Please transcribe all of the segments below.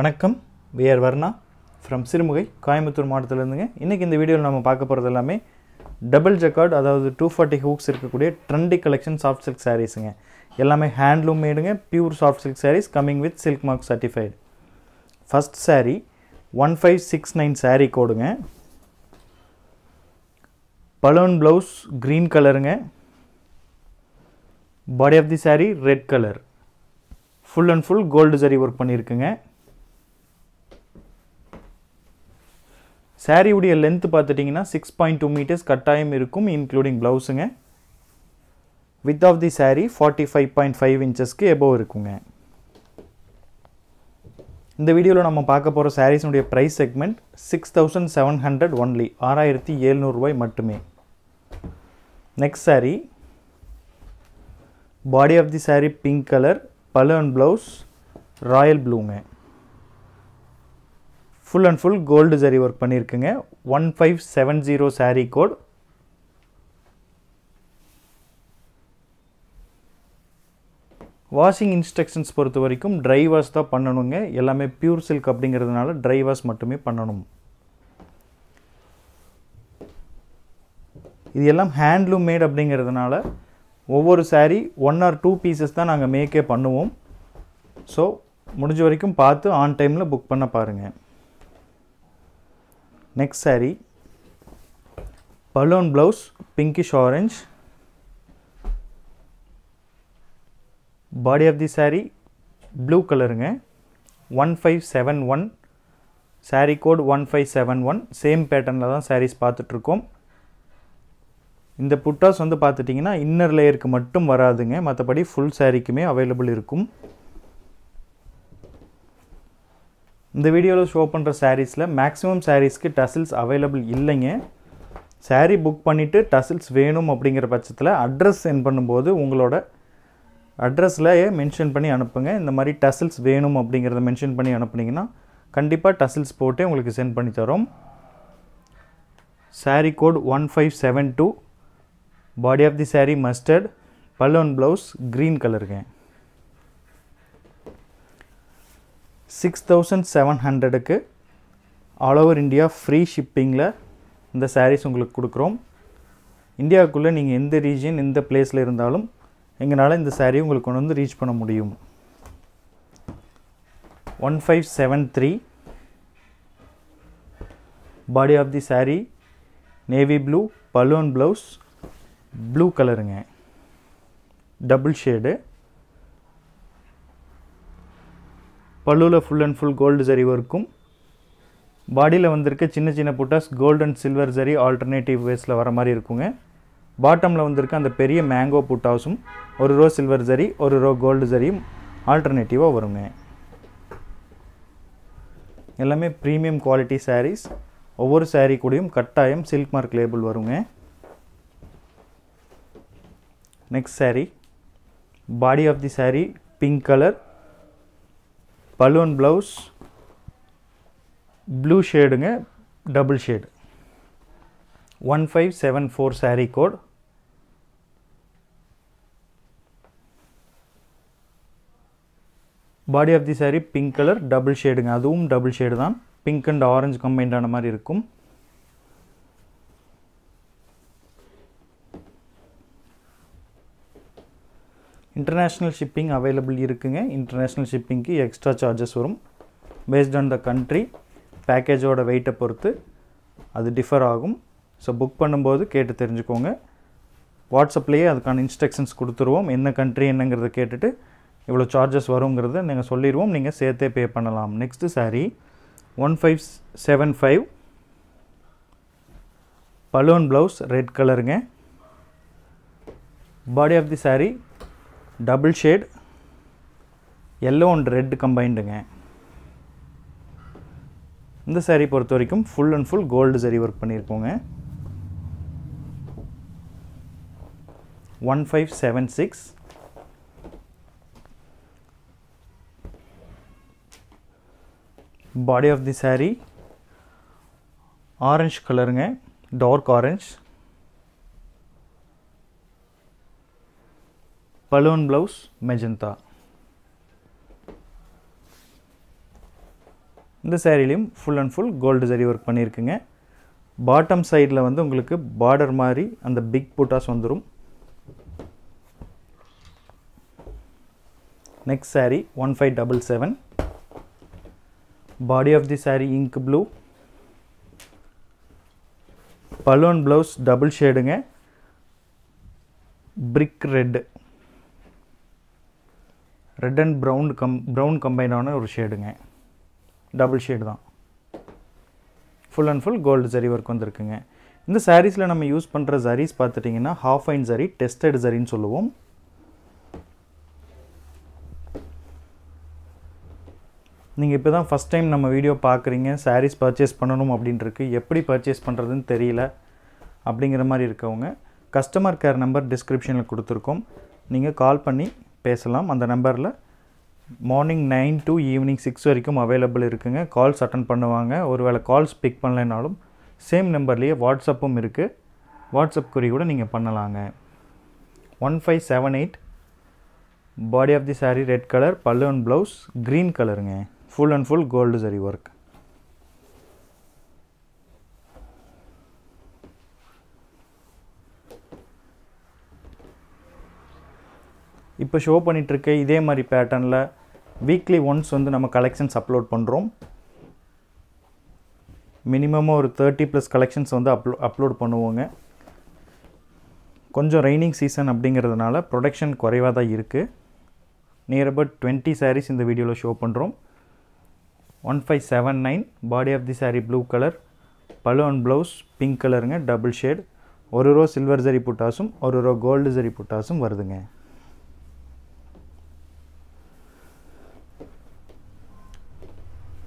வணக்கம் we are Varna from Sirumugai Coimbatore மாவட்டத்திலேருந்துங்க இன்றைக்கி இந்த வீடியோவில் நம்ம பார்க்க போகிறது எல்லாமே டபுள் ஜெக்கார்டு அதாவது டூ ஃபார்ட்டி ஹூக்ஸ் இருக்கக்கூடிய ட்ரெண்டி கலெக்ஷன் சாஃப்ட் சில்க் சாரீஸுங்க எல்லாமே ஹேண்ட்லூம் மேடுங்க pure soft silk saris coming with silk mark certified first sari one five six nine sari கோடுங்க பலூன் ப்ளவுஸ் க்ரீன் கலருங்க body of the sari red colour full and full gold zari work பண்ணியிருக்குங்க உடைய length பார்த்துட்டிங்கன்னா six point two metres கட்டாயம் இருக்கும் including ப்ளவுஸுங்க width of the sari forty five point five இன்ச்சஸ்க்கு எபோவ் இருக்குங்க இந்த வீடியோவில் நம்ம பார்க்க போகிற சாரீஸினுடைய price segment six thousand seven hundred only ஆறாயிரத்தி எழுநூறுபாய் மட்டுமே next sari body of the sari pink colour pallu and blouse royal ப்ளூங்க full and full gold zari work பண்ணியிருக்குங்க one five seven zero sari code washing instructions பொறுத்த வரைக்கும் ட்ரை வாஷ் தான் பண்ணணுங்க எல்லாமே பியூர் சில்க் அப்படிங்கிறதுனால ட்ரை வாஷ் மட்டுமே பண்ணணும் இது எல்லாம் ஹேண்ட்லூம் மேட் அப்படிங்கிறதுனால ஒவ்வொரு sari one or two pieces தான் நாங்கள் மேக்கே பண்ணுவோம் ஸோ முடிஞ்ச வரைக்கும் பார்த்து ஆன் டைமில் புக் பண்ண பாருங்கள் நெக்ஸ்ட் சாரி பலோன் blouse pinkish orange body of the sari blue கலருங்க one five seven one sari code one five seven one same பேட்டர்னில் தான் சாரீஸ் பார்த்துட்ருக்கோம் இந்த புட்டாஸ் வந்து பார்த்துட்டிங்கன்னா இன்னர் லேயருக்கு மட்டும் வராதுங்க மற்றபடி ஃபுல் சாரீக்குமே அவைலபிள் இருக்கும் இந்த வீடியோவில் ஷோ பண்ணுற சாரீஸில் மேக்ஸிமம் சாரீஸ்க்கு டசில்ஸ் அவைலபிள் இல்லைங்க சாரி புக் பண்ணிவிட்டு டசில்ஸ் வேணும் அப்படிங்கிற பட்சத்தில் அட்ரஸ் சென்ட் பண்ணும்போது உங்களோட அட்ரஸில் மென்ஷன் பண்ணி அனுப்புங்க இந்த மாதிரி டசில்ஸ் வேணும் அப்படிங்கிறத மென்ஷன் பண்ணி அனுப்புனீங்கன்னா கண்டிப்பாக டசில்ஸ் போட்டு உங்களுக்கு சென்ட் பண்ணி தரோம் sari code one five seven two body of the sari mustard பல்லோன் ப்ளவுஸ் க்ரீன் கலருங்க சிக்ஸ் தௌசண்ட் செவன் ஹண்ட்ரடுக்கு ஆல் ஓவர் இந்தியா ஃப்ரீ ஷிப்பிங்கில் இந்த சாரீஸ் உங்களுக்கு கொடுக்குறோம் இந்தியாவுக்குள்ளே நீங்கள் எந்த ரீஜன் எந்த பிளேஸில் இருந்தாலும் எங்களால் இந்த சாரீ உங்களுக்கு கொண்டு வந்து ரீச் பண்ண முடியும் one five seven three body of the sari navy blue பலூன் ப்ளவுஸ் ப்ளூ கலருங்க டபுள் ஷேடு பல்லுவில் full and full gold zari ஒர்க்கும் பாடியில் வந்திருக்க சின்ன சின்ன புட்டாஸ் gold and silver zari alternative வேஸில் வர மாதிரி இருக்குங்க பாட்டமில் வந்திருக்க அந்த பெரிய மேங்கோ புட்டாஸும் ஒரு ரோ சில்வர் ஜரி ஒரு ரோ கோல்டு ஜரியும் ஆல்டர்னேட்டிவாக வருங்க எல்லாமே ப்ரீமியம் குவாலிட்டி சாரீஸ் ஒவ்வொரு சாரீ கூடயும் கட்டாயம் சில்க் மார்க் லேபிள் வருங்க next sari body of the sari pink colour பலூன் ப்ளவுஸ் ப்ளூ ஷேடுங்க double shade one five seven four sari code body of the sari pink colour double ஷேடுங்க அதுவும் டபுள் ஷேடு தான் பிங்க் அண்ட் ஆரஞ்சு கம்பைண்டான மாதிரி இருக்கும் இன்டர்நேஷ்னல் ஷிப்பிங் அவைலபிள் இருக்குங்க இன்டர்நேஷ்னல் ஷிப்பிங்க்கு எக்ஸ்ட்ரா சார்ஜஸ் வரும் பேஸ்ட் ஆன் த கண்ட்ரி பேக்கேஜோட வெயிட்டை பொறுத்து அது டிஃபர் ஆகும் ஸோ புக் பண்ணும்போது கேட்டு தெரிஞ்சுக்கோங்க வாட்ஸ்அப்லேயே அதுக்கான இன்ஸ்ட்ரக்ஷன்ஸ் கொடுத்துருவோம் என்ன கண்ட்ரி என்னங்கிறத கேட்டுட்டு இவ்வளோ சார்ஜஸ் வருங்கிறத நீங்கள் சொல்லிடுவோம் நீங்கள் சேர்த்தே பே பண்ணலாம் next sari one five seven five பலூன் ப்ளவுஸ் ரெட் கலருங்க body of the sari double shade yellow and red கம்பைண்டுங்க இந்த சாரீ பொறுத்த வரைக்கும் full and full gold zari work பண்ணியிருக்கோங்க one five seven six body of the sari orange கலருங்க டார்க் ஆரஞ்ச் பலூன் ப்ளவுஸ் மெஜந்தா இந்த சேரீலையும் full and full gold zari work பண்ணியிருக்குங்க பாட்டம் சைடில் வந்து உங்களுக்கு பார்டர் மாதிரி அந்த பிக் புட்டாஸ் வந்துடும் next sari one five double seven body of the sari ink blue பலூன் ப்ளவுஸ் டபுள் ஷேடுங்க brick red red and brown cum brown கம்பைனான ஒரு ஷேடுங்க டபுள் ஷேடு தான் full and full gold zari work வந்துருக்குங்க இந்த சாரீஸில் நம்ம யூஸ் பண்ணுற ஜரீஸ் பார்த்துட்டிங்கன்னா ஹாஃப் ஐன் ஜரி டெஸ்டட் ஜரின்னு சொல்லுவோம் நீங்கள் இப்போ தான் ஃபஸ்ட் டைம் நம்ம வீடியோ பார்க்குறீங்க சாரீஸ் பர்ச்சேஸ் பண்ணணும் அப்படின்ட்டுருக்கு எப்படி பர்ச்சேஸ் பண்ணுறதுன்னு தெரியல அப்படிங்கிற மாதிரி இருக்கவங்க கஸ்டமர் கேர் நம்பர் டிஸ்கிரிப்ஷனில் கொடுத்துருக்கோம் நீங்கள் கால் பண்ணி பேசலாம் அந்த நம்பரில் morning nine to evening six வரைக்கும் அவைலபிள் இருக்குங்க கால்ஸ் அட்டன் பண்ணுவாங்க ஒரு வேளை கால்ஸ் பிக் பண்ணலைனாலும் சேம் நம்பர்லேயே வாட்ஸ்அப்பும் இருக்குது வாட்ஸ்அப் குறி கூட நீங்கள் பண்ணலாங்க one five seven eight body of the sari red colour pallu and blouse green கலருங்க full and full gold zari work இப்போ ஷோ பண்ணிகிட்ருக்க இதே மாதிரி பேட்டர்னில் வீக்லி ஒன்ஸ் வந்து நம்ம கலெக்ஷன்ஸ் அப்லோட் பண்ணுறோம் மினிமமாக ஒரு தேர்ட்டி ப்ளஸ் கலெக்ஷன்ஸ் வந்து அப்லோ அப்லோட் பண்ணுவோங்க கொஞ்சம் ரெய்னிங் சீசன் அப்படிங்கிறதுனால ப்ரொடக்ஷன் குறைவாக தான் இருக்குது நியர் அபவுட் டுவெண்ட்டி சாரீஸ் இந்த வீடியோவில் ஷோ பண்ணுறோம் one five seven nine body of the sari blue colour pallu and blouse pink கலருங்க டபுள் ஷேட் ஒரு ரோ சில்வர் ஜரி புட்டாசும் ஒரு ரோ கோல்டு ஜரி புட்டாசும் வருதுங்க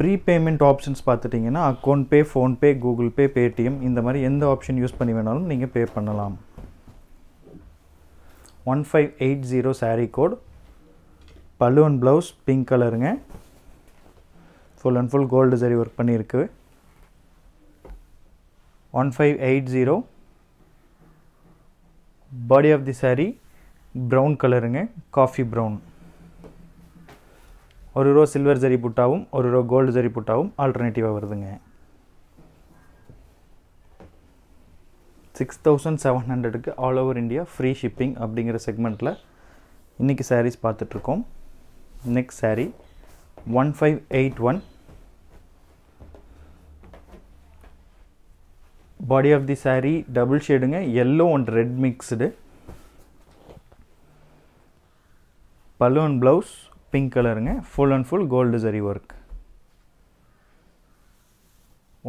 ப்ரீபேமெண்ட் ஆப்ஷன்ஸ் பார்த்துட்டிங்கன்னா account pay PhonePe Google Pay Paytm இந்த மாதிரி எந்த ஆப்ஷன் யூஸ் பண்ணி வேணாலும் நீங்கள் பே பண்ணலாம் one five eight zero sari code பலூன் ப்ளவுஸ் பிங்க் கலருங்க full and full gold zari work பண்ணியிருக்கு one five eight zero body of the sari brown கலருங்க காஃபி ப்ரௌன் ஒரு ரோ சில்வர் ஜரி புட்டாவும் ஒரு ரோ கோல்டு ஜரி புட்டாவும் ஆல்டர்னேட்டிவாக வருதுங்க சிக்ஸ் தௌசண்ட் செவன் ஹண்ட்ரடுக்கு all over India free shipping அப்படிங்கிற செக்மெண்ட்டில் இன்றைக்கி சாரீஸ் பார்த்துட்ருக்கோம் next sari one five eight one body of the sari double ஷேடுங்க yellow and red mixed பலூன் ப்ளவுஸ் பிங்க் கலருங்க full and full gold zari work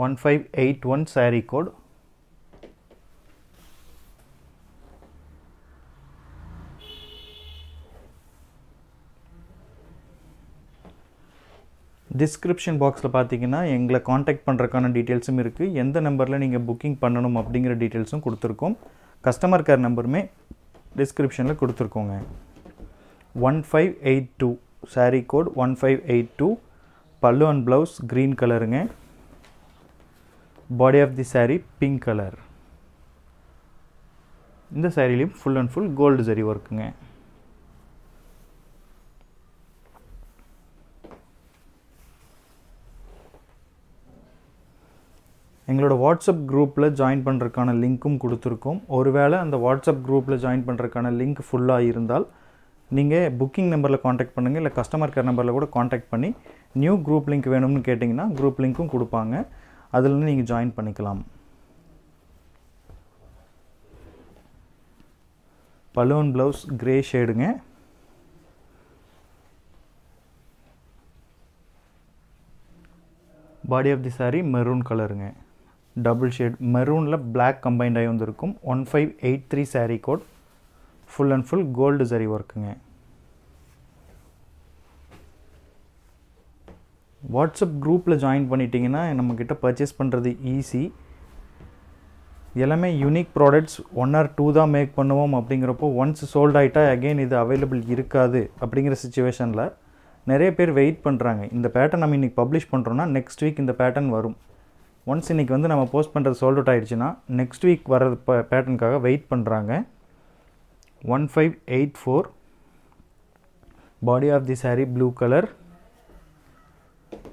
one five eight one sari code description பாக்ஸில் பார்த்தீங்கன்னா எங்களை contact பண்ணுறக்கான டீட்டெயில்ஸும் இருக்குது எந்த நம்பரில் நீங்கள் புக்கிங் பண்ணணும் அப்படிங்கிற டீட்டெயில்ஸும் கொடுத்துருக்கோம் கஸ்டமர் கேர் நம்பருமே டிஸ்கிரிப்ஷனில் கொடுத்துருக்கோங்க one five eight two sari code one five eight two pallu and blouse green கலருங்க body of the sari pink colour இந்த சாரீலையும் full and full gold zari ஒர்க்குங்க எங்களோட வாட்ஸ்அப் குரூப்பில் ஜாயின் பண்ணுறதுக்கான லிங்க்கும் கொடுத்துருக்கோம் ஒருவேளை அந்த வாட்ஸ்அப் குரூப்பில் ஜாயின் பண்ணுறதுக்கான லிங்க் ஃபுல்லாக இருந்தால் நீங்கள் புக்கிங் நம்பரில் காண்டாக்ட் பண்ணுங்கள் இல்லை கஸ்டமர் கேர் நம்பரில் கூட காண்டாக்ட் பண்ணி நியூ குரூப் லிங்க் வேணும்னு கேட்டிங்கன்னா குரூப் லிங்க்கும் கொடுப்பாங்க அதுலேருந்து நீங்கள் ஜாயின் பண்ணிக்கலாம் பலூன் ப்ளவுஸ் க்ரே ஷேடுங்க body of the sari maroon கலருங்க டபுள் ஷேட் மெரூனில் பிளாக் கம்பைண்ட் ஆகி வந்திருக்கும் one five eight three sari code full and full gold zari ஒர்க்குங்க வாட்ஸ்அப் குரூப்பில் ஜாயின் பண்ணிட்டீங்கன்னா நம்மக்கிட்ட பர்ச்சேஸ் பண்ணுறது ஈஸி எல்லாமே unique products one or two தான் மேக் பண்ணுவோம் அப்படிங்கிறப்போ ஒன்ஸ் சோல்ட் ஆகிட்டா அகெயின் இது அவைலபிள் இருக்காது அப்படிங்கிற சுச்சுவேஷனில் நிறைய பேர் வெயிட் பண்ணுறாங்க இந்த பேட்டர்ன் நம்ம இன்றைக்கி பப்ளிஷ் பண்ணுறோன்னா நெக்ஸ்ட் வீக் இந்த பேட்டர்ன் வரும் ஒன்ஸ் இன்றைக்கி வந்து நம்ம போஸ்ட் பண்ணுறது சோல்ட் அவுட் ஆகிடுச்சுன்னா நெக்ஸ்ட் வீக் வர்றது பேட்டர்னுக்காக வெயிட் பண்ணுறாங்க 1584 body of the saree blue color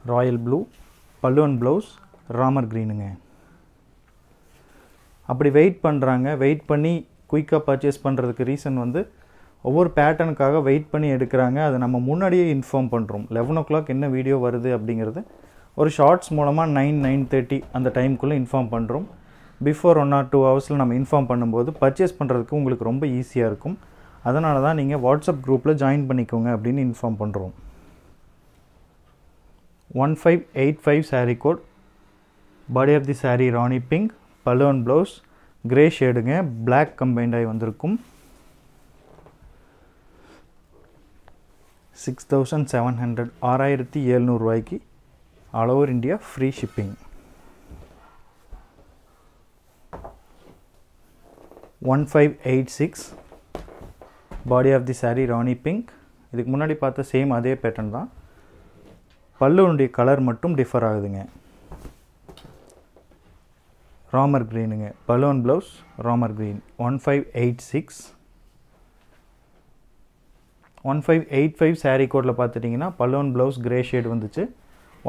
royal blue பல்லுவன் ப்ளவுஸ் ராமர் க்ரீனுங்க அப்படி வெயிட் பண்ணுறாங்க வெயிட் பண்ணி குயிக்காக பர்ச்சேஸ் பண்ணுறதுக்கு ரீசன் வந்து ஒவ்வொரு பேட்டர்னுக்காக வெயிட் பண்ணி எடுக்கிறாங்க அதை நம்ம முன்னாடியே இன்ஃபார்ம் பண்ணுறோம் லெவன் ஓ கிளாக் என்ன வீடியோ வருது அப்படிங்கிறது ஒரு ஷார்ட்ஸ் மூலமாக நைன் நைன் தேர்ட்டி அந்த டைமுக்குள்ளே இன்ஃபார்ம் பண்ணுறோம் பிஃபோர் ஒன் ஆர் டூ ஹவர்ஸில் நம்ம இன்ஃபார்ம் பண்ணும்போது பர்ச்சேஸ் பண்ணுறதுக்கு உங்களுக்கு ரொம்ப ஈஸியாக இருக்கும் அதனால தான் நீங்கள் வாட்ஸ்அப் குரூப்பில் ஜாயின் பண்ணிக்கோங்க அப்படின்னு இன்ஃபார்ம் பண்ணுறோம் one five eight five sari code body of the sari rani pink பலூன் ப்ளவுஸ் கிரே ஷேடுங்க பிளாக் கம்பைண்டாகி வந்திருக்கும் சிக்ஸ் தௌசண்ட் செவன் ஹண்ட்ரட் ஆறாயிரத்தி எழுநூறுவாய்க்கு all over India free shipping 1586 body of the sari rani pink இதுக்கு முன்னாடி பார்த்த சேம் அதே பேட்டர்ன் தான் பல்லுவனுடைய கலர் மட்டும் டிஃபர் ஆகுதுங்க ராமர் க்ரீனுங்க பலூன் blouse Ramar green one five eight six one five eight five sari கோட்டில் பார்த்துட்டிங்கன்னா பலூன் ப்ளவுஸ் க்ரே ஷேட் வந்துச்சு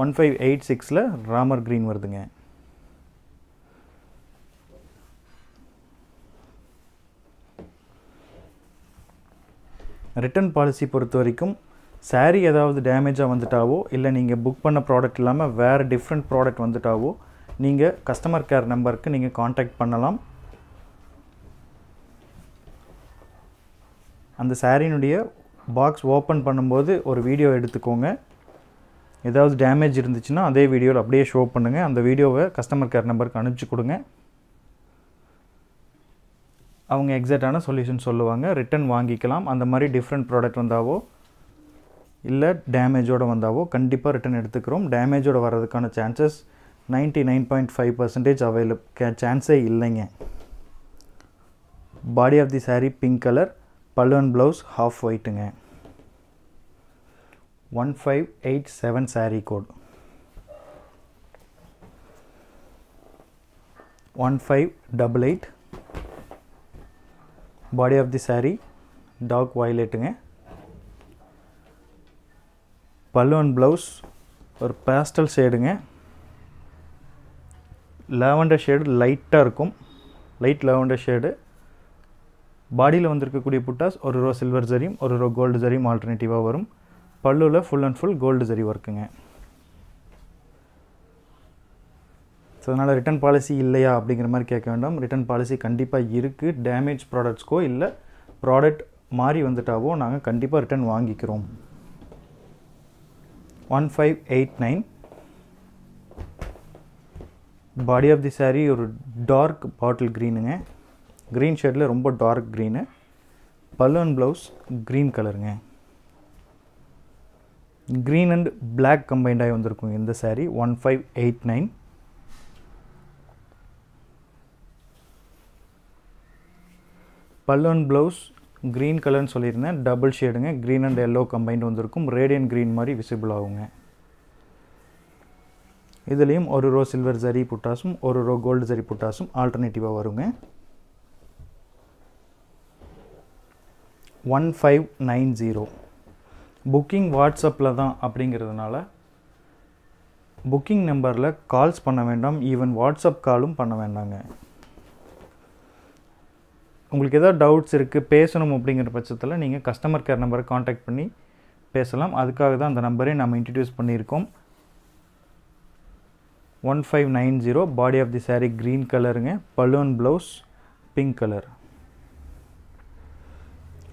ஒன் ஃபைவ் எயிட் சிக்ஸில் ராமர் க்ரீன் வருதுங்க ரிட்டர்ன் பாலிசி பொறுத்த வரைக்கும் சேரீ ஏதாவது டேமேஜாக வந்துட்டாவோ இல்லை நீங்கள் புக் பண்ண ப்ராடக்ட் இல்லாமல் வேறு டிஃப்ரெண்ட் ப்ராடக்ட் வந்துட்டாவோ நீங்கள் கஸ்டமர் கேர் நம்பருக்கு நீங்கள் காண்டாக்ட் பண்ணலாம் அந்த சாரீனுடைய பாக்ஸ் ஓப்பன் பண்ணும்போது ஒரு வீடியோ எடுத்துக்கோங்க ஏதாவது டேமேஜ் இருந்துச்சுன்னா அதே வீடியோவில் அப்படியே ஷோ பண்ணுங்கள் அந்த வீடியோவை கஸ்டமர் கேர் நம்பருக்கு அனுப்பிச்சி கொடுங்க அவங்க எக்ஸாக்டான சொல்யூஷன் சொல்லுவாங்க ரிட்டன் வாங்கிக்கலாம் அந்த மாதிரி டிஃப்ரெண்ட் ப்ராடக்ட் வந்தாவோ இல்லை டேமேஜோடு வந்தாவோ கண்டிப்பாக ரிட்டன் எடுத்துக்கிறோம் டேமேஜோடு வர்றதுக்கான chances ninety nine point five percentage available சான்ஸே இல்லைங்க body of the sari pink colour பல்லுவன் ப்ளவுஸ் ஹாஃப் ஒயிட்டுங்க one five eight seven sari code one five double eight body of the sari dark வயலட்டுங்க பல்லு அண்ட் ப்ளவுஸ் ஒரு பேஸ்டல் ஷேடுங்க லெவண்டர் ஷேடு லைட்டாக இருக்கும் light lavender shade பாடியில் வந்திருக்கக்கூடிய புட்டாஸ் ஒரு ரோ சில்வர் ஜரியும் ஒரு ரோ கோல்டு ஜரியும் ஆல்டர்னேட்டிவாக வரும் பல்லுவில் full and full gold zari ஒர்க்குங்க ஸோ அதனால் ரிட்டர்ன் பாலிசி இல்லையா அப்படிங்கிற மாதிரி கேட்க வேண்டாம் ரிட்டர்ன் பாலிசி கண்டிப்பாக இருக்குது டேமேஜ் ப்ராடக்ட்ஸ்க்கோ இல்லை ப்ராடக்ட் மாறி வந்துட்டாவோ நாங்கள் கண்டிப்பாக ரிட்டர்ன் வாங்கிக்கிறோம் one five eight nine body of the sari ஒரு டார்க் பாட்டில் க்ரீனுங்க க்ரீன் ஷர்ட்டில் ரொம்ப dark green and blouse green கலருங்க க்ரீன் அண்ட் பிளாக் கம்பைண்டாகி வந்திருக்கும் இந்த sari one five eight nine பல்லன் ப்ளவுஸ் க்ரீன் கலர்னு சொல்லியிருந்தேன் டபுள் ஷேடுங்க க்ரீன் அண்ட் எல்லோ கம்பைண்ட் வந்திருக்கும் ரேடியன் க்ரீன் மாதிரி விசிபிள் ஆகுங்க இதுலேயும் ஒரு ரோ சில்வர் ஜரி புட்டாஸும் ஒரு ரோ கோல்டு ஜரி புட்டாஸும் ஆல்டர்னேட்டிவாக வருங்க one five nine zero booking வாட்ஸ்அப்பில் தான் அப்படிங்கிறதுனால புக்கிங் நம்பரில் கால்ஸ் பண்ண வேண்டாம் ஈவன் வாட்ஸ்அப் காலும் பண்ண வேண்டாங்க உங்களுக்கு எதாவது டவுட்ஸ் இருக்குது பேசணும் அப்படிங்கிற பட்சத்தில் நீங்கள் கஸ்டமர் கேர் நம்பரை காண்டாக்ட் பண்ணி பேசலாம் அதுக்காக தான் அந்த நம்பரை நம்ம இன்ட்ரடியூஸ் பண்ணியிருக்கோம் one five nine zero body of the sari green கலருங்க பலூன் ப்ளவுஸ் பிங்க் கலர்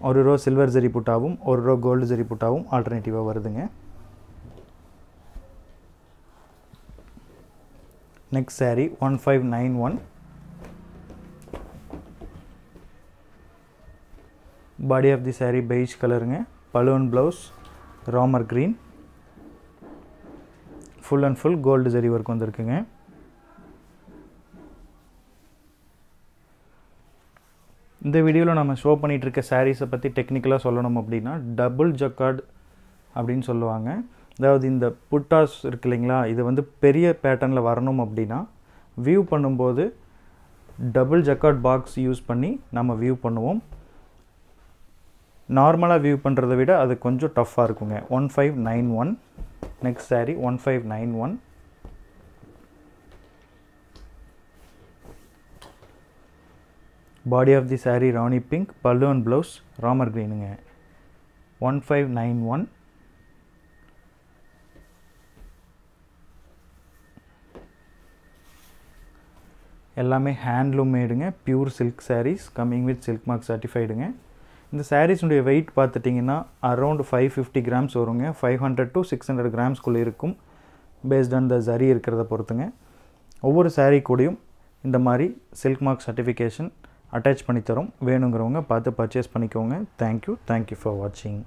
ஒரு ரோ சில்வர் ஜரி புட்டாவும் ஒரு ரோ கோல்டு ஜரி புட்டாவும் ஆல்டர்னேட்டிவாக வருதுங்க next sari one five nine one body of the sari beige கலருங்க பலூன் blouse Ramar green full and full gold zari work வந்திருக்குங்க இந்த வீடியோவில் நம்ம ஷோ பண்ணிகிட்ருக்க சாரீஸை பற்றி டெக்னிக்கலாக சொல்லணும் அப்படின்னா டபுள் ஜக்கார்டு அப்படின்னு சொல்லுவாங்க அதாவது இந்த புட்டாஸ் இருக்கு இல்லைங்களா இது வந்து பெரிய பேட்டர்னில் வரணும் அப்படின்னா வியூ பண்ணும்போது டபுள் ஜக்கார்ட் பாக்ஸ் யூஸ் பண்ணி நம்ம வியூ பண்ணுவோம் நார்மலாக வியூ பண்ணுறத விட அது கொஞ்சம் டஃப்பாக இருக்குங்க one five nine one next sari one five nine one body of the sari Rani pink pallu and blouse Ramar க்ரீனுங்க ஒன் ஃபைவ் நைன் ஒன் எல்லாமே ஹேண்ட்லூம் மேடுங்க pure silk saris coming with silk mark சர்டிஃபைடுங்க இந்த சாரீஸுடைய வெயிட் பார்த்துட்டிங்கன்னா அரௌண்ட் ஃபைவ் ஃபிஃப்டி கிராம்ஸ் வருங்க five hundred to six hundred கிராம்ஸ்குள்ளே இருக்கும் பேஸ்ட் ஆன் த ஜரி இருக்கிறத பொறுத்துங்க ஒவ்வொரு சாரீ கூடயும் இந்த மாதிரி சில்க் மார்க் சர்டிஃபிகேஷன் அட்டாச் பண்ணி தரும் வேணுங்கிறவங்க பார்த்து பர்ச்சேஸ் பண்ணிக்கோங்க தேங்க்யூ தேங்க்யூ ஃபார் வாட்சிங்